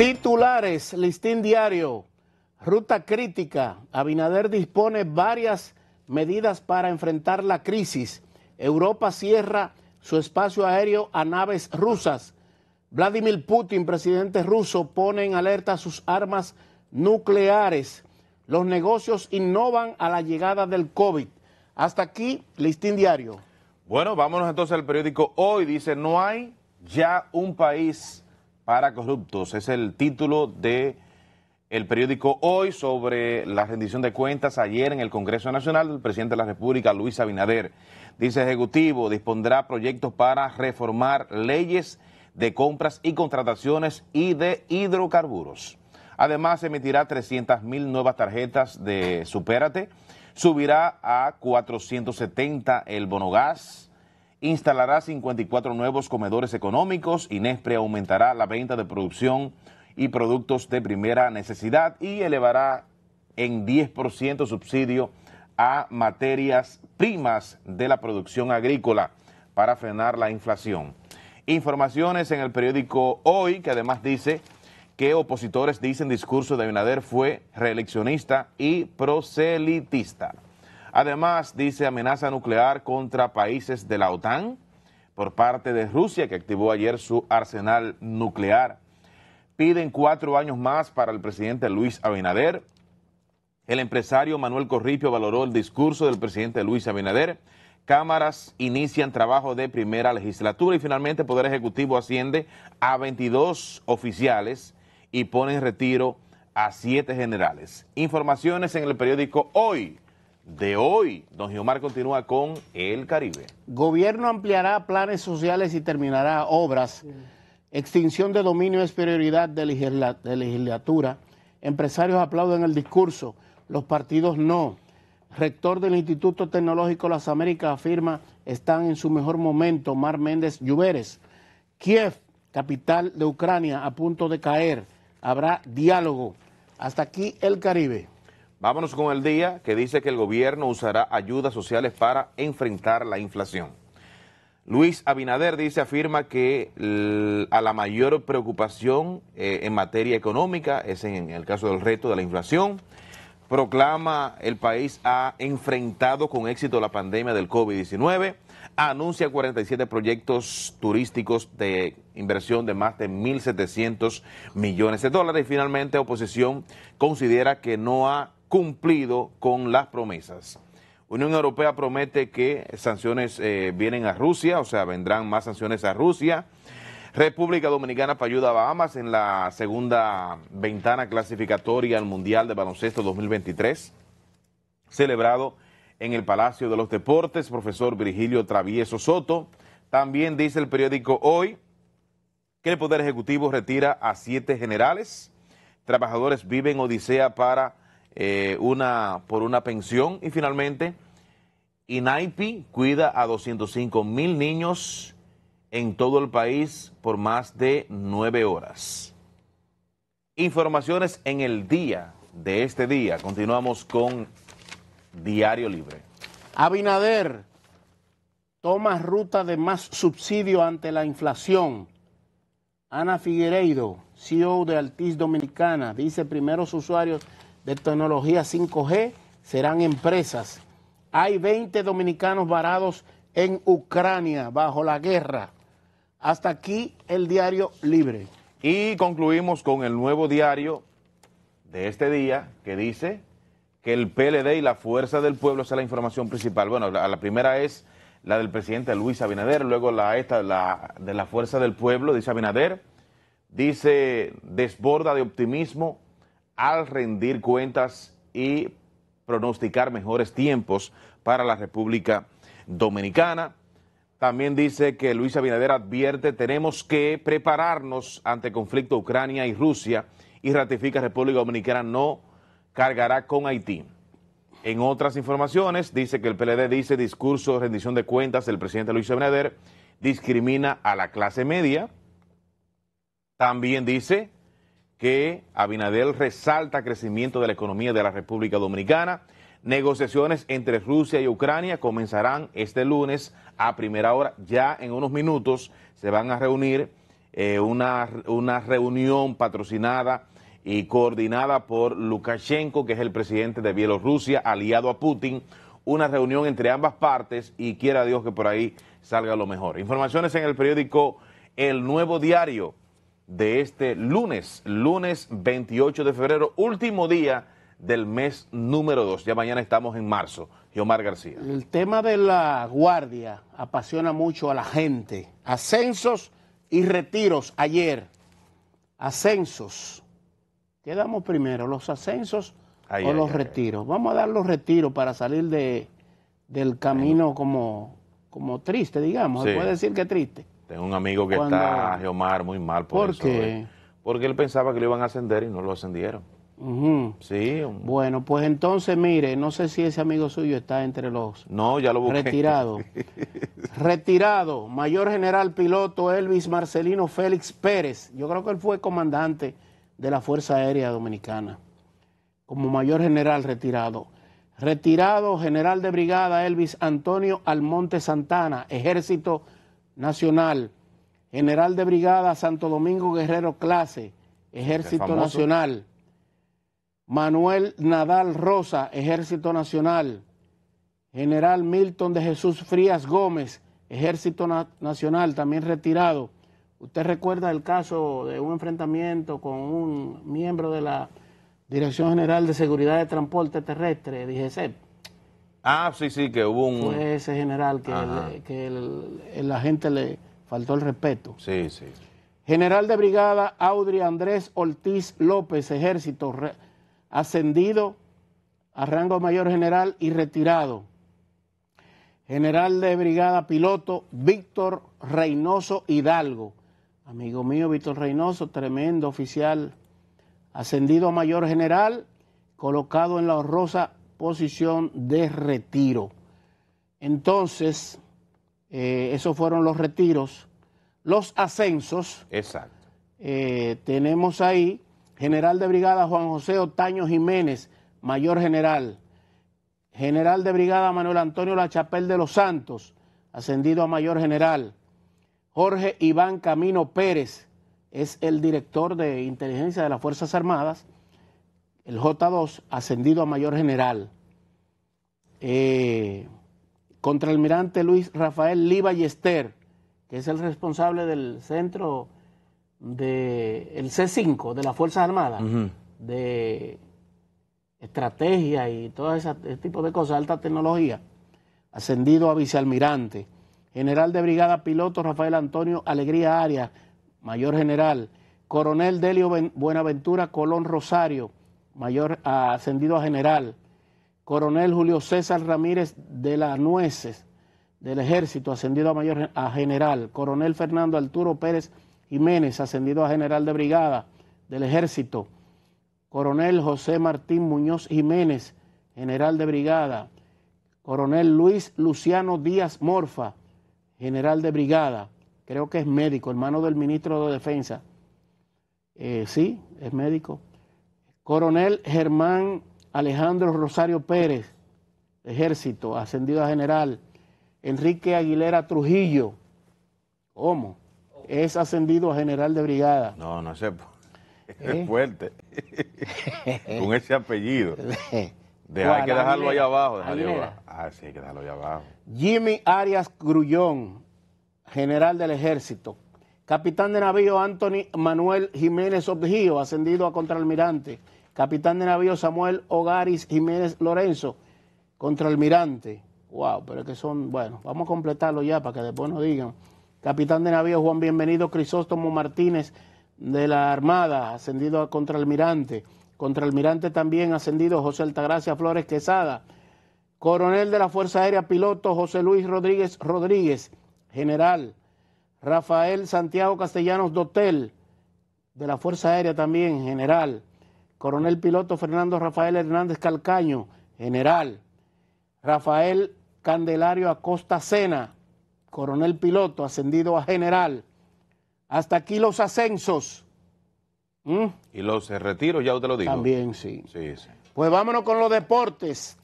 Titulares, listín diario, ruta crítica. Abinader dispone varias medidas para enfrentar la crisis. Europa cierra su espacio aéreo a naves rusas. Vladimir Putin, presidente ruso, pone en alerta sus armas nucleares. Los negocios innovan a la llegada del COVID. Hasta aquí, listín diario. Bueno, vámonos entonces al periódico Hoy. Dice, no hay ya un país para corruptos. Es el título de el periódico Hoy sobre la rendición de cuentas ayer en el Congreso Nacional del presidente de la República, Luis Abinader. Dice Ejecutivo, dispondrá proyectos para reformar leyes de compras y contrataciones y de hidrocarburos. Además, emitirá 300.000 nuevas tarjetas de Supérate, subirá a 470 el bonogás, instalará 54 nuevos comedores económicos, Inespre aumentará la venta de producción y productos de primera necesidad y elevará en 10% subsidio a materias primas de la producción agrícola para frenar la inflación. Informaciones en el periódico Hoy, que además dice que opositores dicen discurso de Abinader fue reeleccionista y proselitista. Además, dice amenaza nuclear contra países de la OTAN por parte de Rusia, que activó ayer su arsenal nuclear. Piden cuatro años más para el presidente Luis Abinader. El empresario Manuel Corripio valoró el discurso del presidente Luis Abinader. Cámaras inician trabajo de primera legislatura y finalmente el Poder Ejecutivo asciende a 22 oficiales y pone en retiro a siete generales. Informaciones en el periódico Hoy de hoy. Don Giomar continúa con el Caribe. Gobierno ampliará planes sociales y terminará obras. Extinción de dominio es prioridad de, legislatura. Empresarios aplauden el discurso, los partidos no. Rector del Instituto Tecnológico Las Américas afirma están en su mejor momento. Mar Méndez Lluveres. Kiev, capital de Ucrania, a punto de caer. Habrá diálogo. Hasta aquí el Caribe. Vámonos con el día que dice que el gobierno usará ayudas sociales para enfrentar la inflación. Luis Abinader dice, afirma que a la mayor preocupación eh, en materia económica es en el caso del reto de la inflación. Proclama el país ha enfrentado con éxito la pandemia del COVID-19. Anuncia 47 proyectos turísticos de inversión de más de 1.700 millones de dólares. Y finalmente, oposición considera que no ha cumplido con las promesas. Unión Europea promete que sanciones eh, vienen a Rusia, o sea, vendrán más sanciones a Rusia. República Dominicana para ayuda a Bahamas en la segunda ventana clasificatoria al Mundial de Baloncesto 2023, celebrado en el Palacio de los Deportes, profesor Virgilio Travieso Soto. También dice el periódico Hoy que el Poder Ejecutivo retira a siete generales. Trabajadores viven odisea para eh, una por una pensión. Y finalmente, INAIPI cuida a 205 mil niños en todo el país por más de nueve horas. Informaciones en el día de este día. Continuamos con Diario Libre. Abinader toma ruta de más subsidio ante la inflación. Ana Figueiredo, CEO de Altiz Dominicana, dice primeros usuarios de tecnología 5G serán empresas. Hay 20 dominicanos varados en Ucrania bajo la guerra. Hasta aquí el diario libre. Y concluimos con el nuevo diario de este día que dice que el PLD y la Fuerza del Pueblo es la información principal. Bueno, la, primera es la del presidente Luis Abinader, luego la esta la, de la Fuerza del Pueblo, dice Abinader, dice desborda de optimismo al rendir cuentas y pronosticar mejores tiempos para la República Dominicana. También dice que Luis Abinader advierte, tenemos que prepararnos ante conflicto Ucrania y Rusia y ratifica República Dominicana no cargará con Haití. En otras informaciones dice que el PLD dice discurso de rendición de cuentas del presidente Luis Abinader discrimina a la clase media. También dice que Abinadel resalta crecimiento de la economía de la República Dominicana. Negociaciones entre Rusia y Ucrania comenzarán este lunes a primera hora. Ya en unos minutos se van a reunir eh, una, una reunión patrocinada y coordinada por Lukashenko, que es el presidente de Bielorrusia, aliado a Putin. Una reunión entre ambas partes y quiera Dios que por ahí salga lo mejor. Informaciones en el periódico El Nuevo Diario de este lunes, lunes 28 de febrero, último día del mes número 2. Ya mañana estamos en marzo. Yomar García. El tema de la guardia apasiona mucho a la gente. Ascensos y retiros ayer. Ascensos. Quedamos primero, los ascensos o los retiros. Vamos a dar los retiros para salir de, del camino como, como triste, digamos. Se puede decir que triste. Tengo un amigo que está, Geomar, muy mal por, Qué? Porque él pensaba que lo iban a ascender y no lo ascendieron. Sí. Bueno, pues entonces, mire, no sé si ese amigo suyo está entre los... No, ya lo busqué. Retirado. retirado, mayor general piloto Elvis Marcelino Félix Pérez. Yo creo que él fue comandante de la Fuerza Aérea Dominicana. Como mayor general retirado. Retirado general de brigada Elvis Antonio Almonte Santana, Ejército Nacional, General de Brigada Santo Domingo Guerrero Clase, Ejército Nacional, Manuel Nadal Rosa, Ejército Nacional, General Milton de Jesús Frías Gómez, Ejército Nacional, también retirado. ¿Usted recuerda el caso de un enfrentamiento con un miembro de la Dirección General de Seguridad de Transporte Terrestre, DGCEP? Ah, sí, sí, que hubo un... ese general que, la gente le faltó el respeto. Sí, sí. General de Brigada Audrey Andrés Ortiz López, Ejército, ascendido a rango mayor general y retirado. General de Brigada Piloto Víctor Reynoso Hidalgo. Amigo mío, Víctor Reynoso, tremendo oficial, ascendido a mayor general, colocado en la honrosa posición de retiro. Entonces, eh, esos fueron los retiros. Los ascensos. Exacto. Eh, tenemos ahí general de brigada Juan José Otaño Jiménez, mayor general. General de brigada Manuel Antonio Lachapel de los Santos, ascendido a mayor general. Jorge Iván Camino Pérez es el director de inteligencia de las Fuerzas Armadas el J2 ascendido a mayor general, eh, Contralmirante Luis Rafael Liva Yester, que es el responsable del centro de C5 de la fuerza armada de estrategia y todo ese, tipo de cosas, alta tecnología, ascendido a vicealmirante, general de brigada piloto Rafael Antonio Alegría Arias, mayor general, coronel Delio Buenaventura Colón Rosario, mayor ascendido a general, coronel Julio César Ramírez de las Nueces del Ejército, ascendido a mayor a general, coronel Fernando Arturo Pérez Jiménez, ascendido a general de brigada del Ejército, coronel José Martín Muñoz Jiménez, general de brigada, coronel Luis Luciano Díaz Morfa, general de brigada, creo que es médico, hermano del ministro de Defensa. Eh, sí, es médico. Coronel Germán Alejandro Rosario Pérez, ejército, ascendido a general. Enrique Aguilera Trujillo, ¿cómo? Es ascendido a general de brigada. No, no sé. Pues. ¿Eh? Es fuerte. Con ese apellido. Ah, hay que dejarlo ahí abajo. Ah, sí, abajo. Jimmy Arias Grullón, general del ejército. Capitán de navío Anthony Manuel Jiménez Objío, ascendido a contralmirante capitán de navío Samuel Ogaris Jiménez Lorenzo, Contralmirante, Wow, pero es que son, bueno, vamos a completarlo ya para que después nos digan. Capitán de navío Juan Bienvenido Crisóstomo Martínez de la Armada, ascendido a Contralmirante Contraalmirante también ascendido José Altagracia Flores Quesada. Coronel de la Fuerza Aérea Piloto José Luis Rodríguez Rodríguez, general. Rafael Santiago Castellanos Dotel, de la Fuerza Aérea también, general coronel piloto Fernando Rafael Hernández Calcaño, general, Rafael Candelario Acosta Cena, coronel piloto ascendido a general. Hasta aquí los ascensos. ¿Mm? Y los retiros, ya te lo digo. También, sí. sí. Pues vámonos con los deportes.